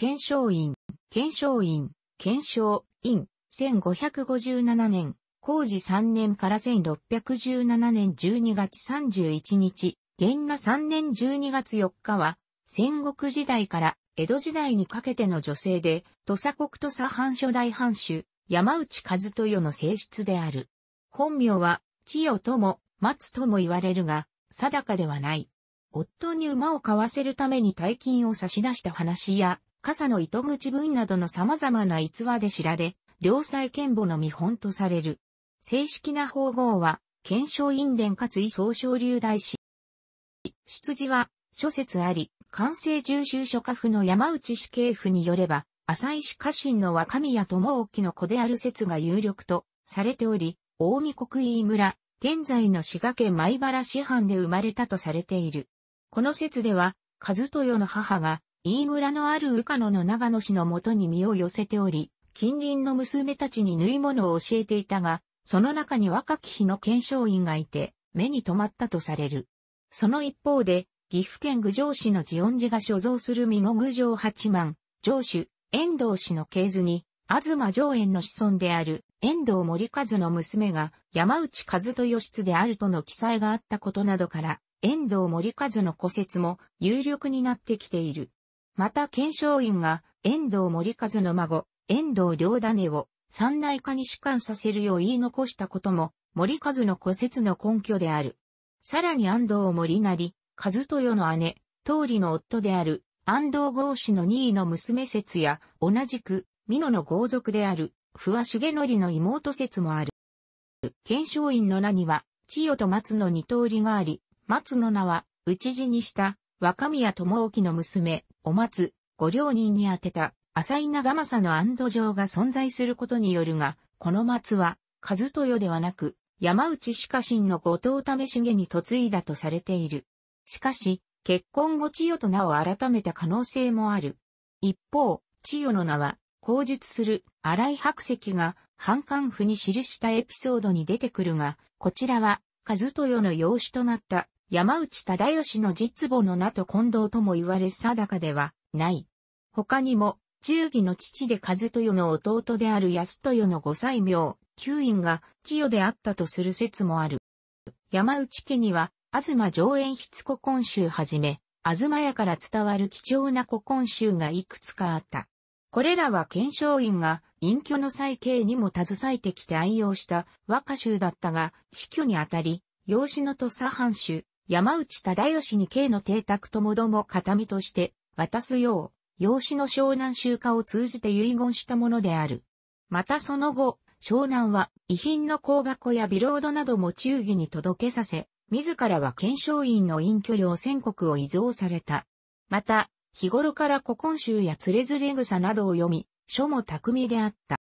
検証院、検証院、検証院、1557年、工事3年から1617年12月31日、元那3年12月4日は、戦国時代から江戸時代にかけての女性で、土佐国土佐藩初代藩主、山内和豊の性質である。本名は、千代とも、松とも言われるが、定かではない。夫に馬を買わせるために大金を差し出した話や、傘の糸口文などの様々な逸話で知られ、良妻剣母の見本とされる。正式な方法は、検証院伝かつ井総称流大師。出自は、諸説あり、関西重修諸家府の山内死刑府によれば、浅井氏家臣の若宮智沖の子である説が有力とされており、大見国井村、現在の滋賀県米原市藩で生まれたとされている。この説では、和豊の母が飯村のある宇賀野の長野氏のもとに身を寄せており、近隣の娘たちに縫い物を教えていたが、その中に若き日の検証員がいて、目に留まったとされる。その一方で、岐阜県郡上市のジオン寺が所蔵する身の郡上八幡、上主、遠藤氏の系図に、東上園の子孫である、遠藤森和の娘が山内和義室であるとの記載があったことなどから、遠藤森和の古説も有力になってきている。また検証院が遠藤森和の孫、遠藤良種を三内科に主官させるよう言い残したことも、森和の古説の根拠である。さらに安藤森成、和豊の姉、通りの夫である、安藤豪氏の二位の娘説や、同じく、美濃の豪族である、不破重則の妹説もある。検証院の名には、千代と松の二通りがあり、松の名は、討ち死にした、若宮智沖の娘、お松、ご両人に宛てた、浅井長政の安堵状が存在することによるが、この松は、和豊ではなく、山内氏家臣の後藤為重に嫁いだとされている。しかし、結婚後千代と名を改めた可能性もある。一方、千代の名は、口述する荒井白石が、反感府に記したエピソードに出てくるが、こちらは、和豊の養子となった山内忠義の実母の名と近藤とも言われ定かではない。他にも、忠義の父で和豊の弟である安豊の五歳名、九院が千代であったとする説もある。山内家には、東上演筆古今集はじめ、東屋から伝わる貴重な古今集がいくつかあった。これらは検証院が隠居の再刑にも携えてきて愛用した和歌集だったが、死去にあたり、養子のと佐藩主、山内忠義に慶の邸宅ともども形見として渡すよう、養子の湘南集荷を通じて遺言したものである。またその後、湘南は遺品の香箱やビロードなども忠義に届けさせ、自らは検証院の隠居料宣告を遺贈された。また、日頃から古今集や連れずれ草などを読み、書も巧みであった。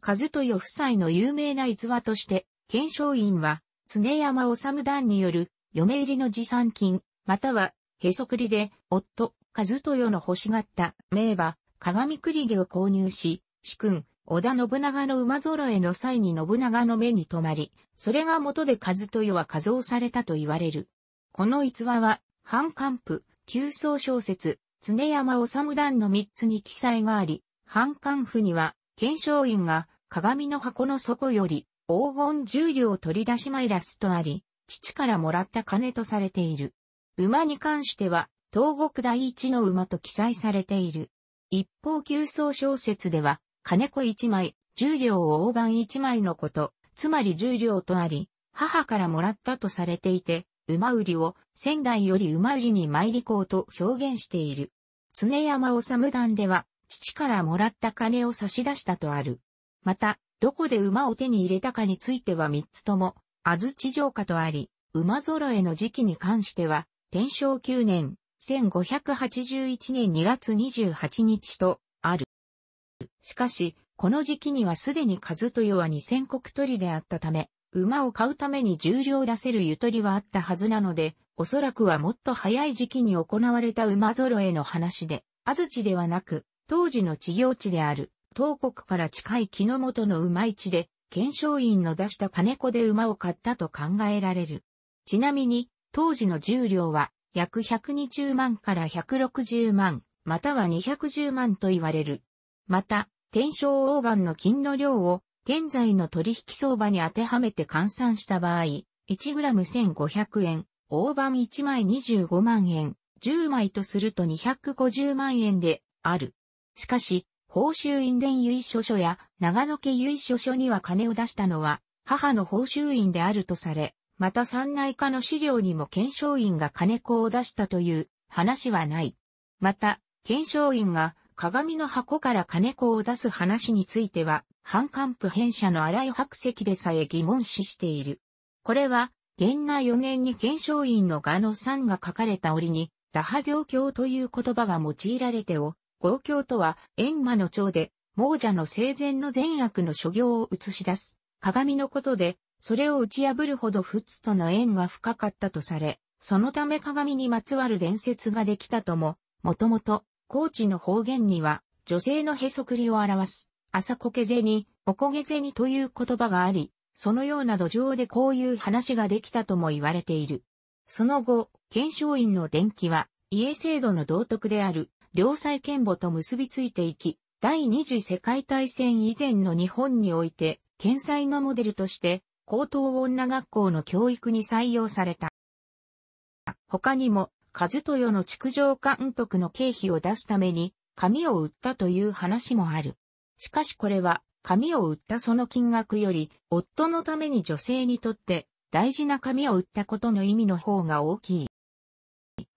和豊夫妻の有名な逸話として、検証院は、常山治団による嫁入りの持参金、または、へそくりで、夫、和豊の欲しがった名馬、鏡栗毛を購入し、主君、織田信長の馬揃えの際に信長の目に留まり、それが元で和豊は加増されたと言われる。この逸話は、反官譜、旧宗小説、常山治段の三つに記載があり、反官譜には、検証院が鏡の箱の底より黄金重両を取り出しマイラスとあり、父からもらった金とされている。馬に関しては、東国第一の馬と記載されている。一方、旧装小説では、金子一枚、十両を大判一枚のこと、つまり十両とあり、母からもらったとされていて、馬売りを仙台より馬売りに参りこうと表現している。常山治段では、父からもらった金を差し出したとある。また、どこで馬を手に入れたかについては三つとも、安土城下とあり、馬揃えの時期に関しては、天正9年、1581年2月28日と、ある。しかし、この時期にはすでに数豊は二千国取りであったため、馬を買うために重量出せるゆとりはあったはずなので、おそらくはもっと早い時期に行われた馬揃えの話で、安土ではなく、当時の地行地である、東国から近い木の元の馬市で、検証員の出した金子で馬を買ったと考えられる。ちなみに、当時の重量は約120万から160万、または210万と言われる。また、天正大判の金の量を現在の取引相場に当てはめて換算した場合、1ム1 5 0 0円、大判1枚25万円、10枚とすると250万円である。しかし、報酬院伝由書書や長野家由書書には金を出したのは母の報酬院であるとされ、また三内科の資料にも検証院が金子を出したという話はない。また、検証院が鏡の箱から金子を出す話については、反官譜編者の荒井白石でさえ疑問視している。これは、現那4年に検証院の画の3が書かれた折に、打破行教という言葉が用いられてお、公教とは、閻魔の長で、亡者の生前の善悪の諸行を映し出す、鏡のことで、それを打ち破るほど仏との縁が深かったとされ、そのため鏡にまつわる伝説ができたとも、もともと、高知の方言には、女性のへそくりを表す、朝こけ銭、おこげ銭という言葉があり、そのような土壌でこういう話ができたとも言われている。その後、検証院の伝記は、家制度の道徳である、両妻権母と結びついていき、第二次世界大戦以前の日本において、県裁のモデルとして、高等女学校の教育に採用された。他にも、和豊の築城監督の経費を出すために、紙を売ったという話もある。しかしこれは、紙を売ったその金額より、夫のために女性にとって、大事な紙を売ったことの意味の方が大きい。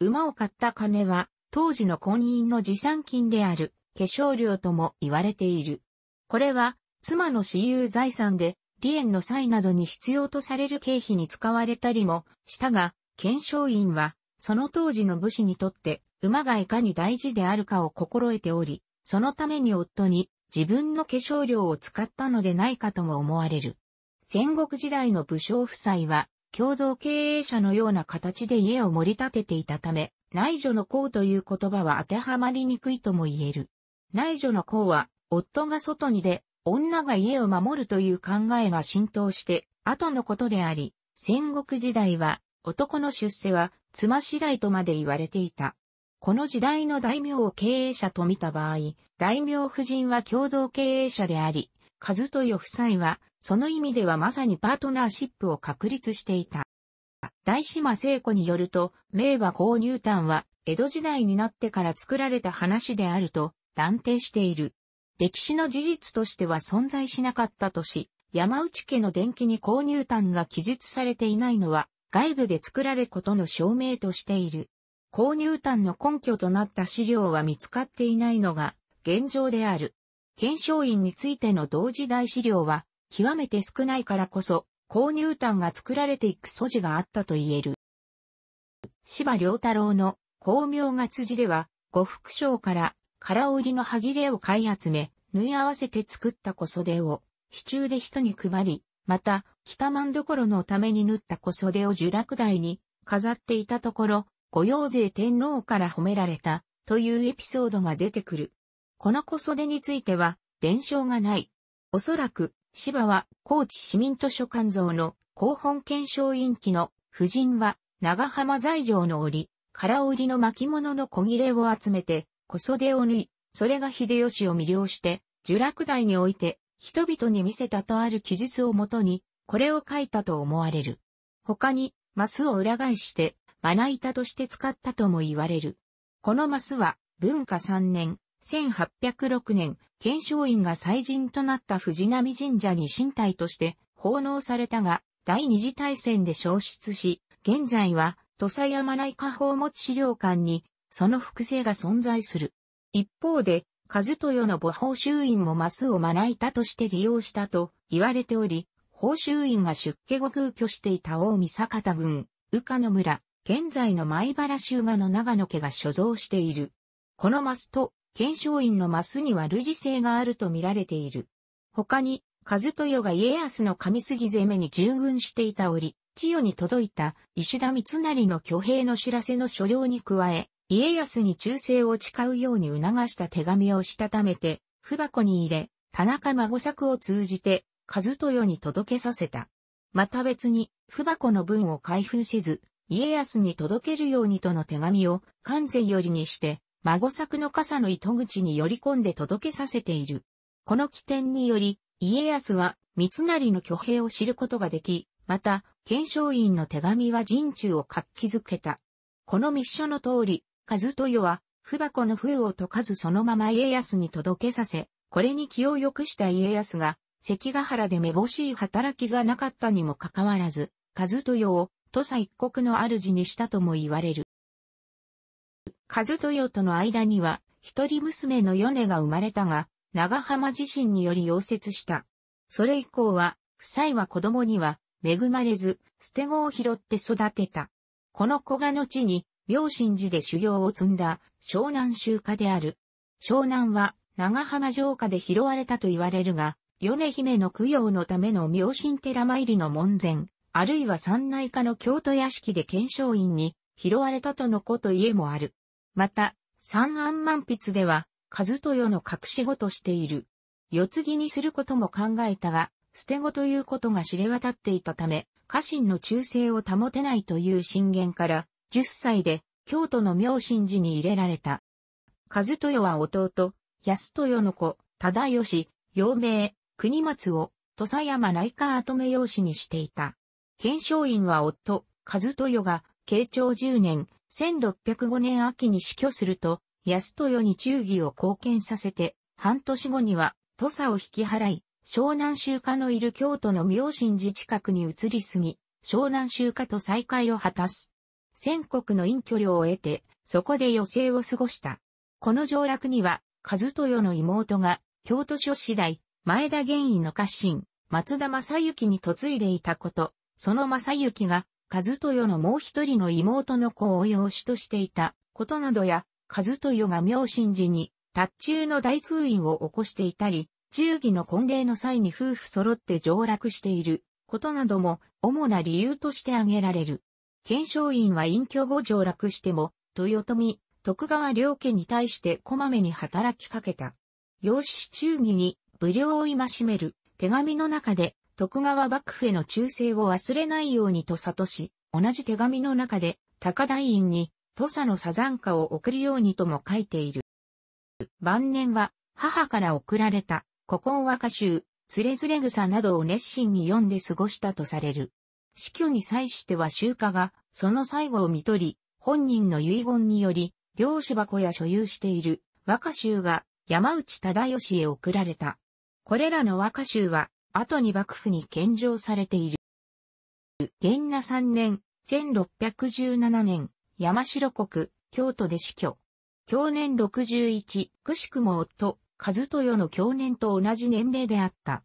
馬を買った金は、当時の婚姻の持参金である化粧料とも言われている。これは妻の私有財産で、離縁の際などに必要とされる経費に使われたりもしたが、検証院は、その当時の武士にとって、馬がいかに大事であるかを心得ており、そのために夫に自分の化粧料を使ったのでないかとも思われる。戦国時代の武将夫妻は、共同経営者のような形で家を盛り立てていたため、内助の功という言葉は当てはまりにくいとも言える。内助の功は、夫が外に出、女が家を守るという考えが浸透して、後のことであり、戦国時代は、男の出世は、妻次第とまで言われていた。この時代の大名を経営者と見た場合、大名夫人は共同経営者であり、和豊夫妻は、その意味ではまさにパートナーシップを確立していた。大島聖子によると、名馬購入炭は、江戸時代になってから作られた話であると断定している。歴史の事実としては存在しなかったとし、山内家の電気に購入炭が記述されていないのは、外部で作られことの証明としている。購入炭の根拠となった資料は見つかっていないのが現状である。検証院についての同時代資料は極めて少ないからこそ購入炭が作られていく素地があったと言える。芝良太郎の巧妙が辻では、呉服商から空織りの歯切れを買い集め、縫い合わせて作った小袖を、支柱で人に配り、また、北万所のために縫った小袖を呪落台に飾っていたところ、御用税天皇から褒められた、というエピソードが出てくる。この小袖については、伝承がない。おそらく、芝は高知市民図書館像の広本検証院記の婦人は長浜在城の空折りの巻物の小切れを集めて、小袖を縫い、それが秀吉を魅了して、呪落台において、人々に見せたとある記述をもとに、これを書いたと思われる。他に、マスを裏返して、まな板として使ったとも言われる。このマスは、文化3年、1806年、検証院が祭神となった藤波神社に神体として奉納されたが、第二次大戦で消失し、現在は土佐山内下宝持資料館にその複製が存在する。一方で、和豊の母報酬院もマスをまな板として利用したと言われており、報酬院が出家後空居していた大見坂田郡、宇鹿野村、現在の米原州賀の長野家が所蔵している。このマスと検証院のマスには類似性があると見られている。他に、和豊が家康の上杉攻めに従軍していた折、千代に届いた石田三成の挙兵の知らせの書状に加え、家康に忠誠を誓うように促した手紙をしたためて、不箱に入れ、田中孫作を通じて、和豊に届けさせた。また別に、不箱の文を開封せず、家康に届けるようにとの手紙を関西よりにして、孫作の傘の糸口に寄り込んで届けさせている。この起点により、家康は三成の挙兵を知ることができ、また、検証院の手紙は人中を活気づけた。この密書の通り、和豊は、不箱の封を解かずそのまま家康に届けさせ、これに気を良くした家康が、関ヶ原でめぼしい働きがなかったにもかかわらず、和豊を土佐一国の主にしたとも言われる。和豊との間には、一人娘の米が生まれたが、長浜地震により溶接した。それ以降は、夫妻は子供には恵まれず、捨て子を拾って育てた。この子が後に、妙心寺で修行を積んだ湘南宗家である。湘南は長浜城下で拾われたと言われるが、米姫の供養のための妙心寺参りの門前、あるいは三内家の京都屋敷で検証院に拾われたとのこと家もある。また、三安満筆では、和豊の隠し子としている。世継ぎにすることも考えたが、捨て子ということが知れ渡っていたため、家臣の忠誠を保てないという進言から、十歳で京都の明神寺に入れられた。和豊は弟、安豊の子、忠義、陽明、国松を、土佐山内科跡目用子にしていた。検証院は夫、和豊が、慶長十年、1605年秋に死去すると、安豊に忠義を貢献させて、半年後には、土佐を引き払い、湘南州家のいる京都の明神寺近くに移り住み、湘南州家と再会を果たす。全国の隠居料を得て、そこで余生を過ごした。この上落には、和豊の妹が、京都諸次第、前田玄院の家臣、松田正幸に嫁いでいたこと、その正幸が、和豊のもう一人の妹の子を養子としていたことなどや、和豊が明神寺に、達中の大通院を起こしていたり、忠義の婚礼の際に夫婦揃って上落していることなども主な理由として挙げられる。検証院は隠居後上落しても、豊臣、徳川両家に対してこまめに働きかけた。養子忠義に、武領を戒める手紙の中で、徳川幕府への忠誠を忘れないようにと諭し、同じ手紙の中で、高台院に、土佐のサザンカを送るようにとも書いている。晩年は、母から送られた、古今和歌集、つれづれ草などを熱心に読んで過ごしたとされる。死去に際しては集家が、その最後を見取り、本人の遺言により、漁師箱や所有している和歌集が山内忠義へ送られた。これらの和歌集は後に幕府に献上されている。元那三年、1617年、山城国、京都で死去。去年61、くしくも夫、和豊の去年と同じ年齢であった。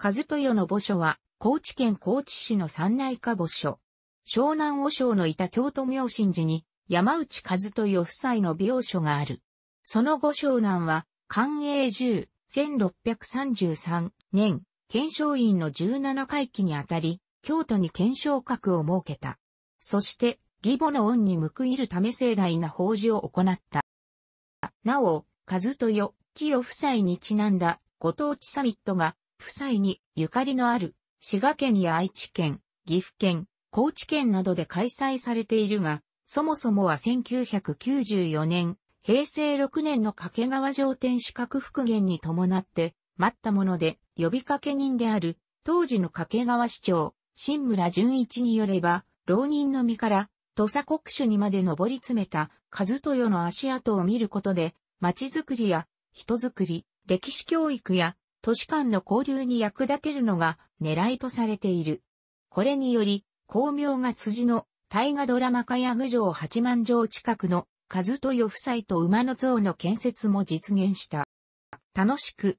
和豊の墓所は、高知県高知市の三内家墓所。湘南和尚のいた京都明神寺に、山内和豊夫妻の病所がある。その後湘南は、寛永十、1633年、検証院の17回期にあたり、京都に検証閣を設けた。そして、義母の恩に報いるため盛大な法事を行った。なお、和豊、千代夫妻にちなんだご当地サミットが、夫妻にゆかりのある滋賀県や愛知県、岐阜県、高知県などで開催されているが、そもそもは1994年、平成6年の掛川城天守閣復元に伴って、待ったもので、呼びかけ人である、当時の掛川市長、新村淳一によれば、浪人の身から、土佐国主にまで上り詰めた、和豊の足跡を見ることで、町づくりや、人づくり、歴史教育や、都市間の交流に役立てるのが、狙いとされている。これにより、光明が辻の、大河ドラマ化や郡上八万城近くの、和豊夫妻と馬の像の建設も実現した。楽しく、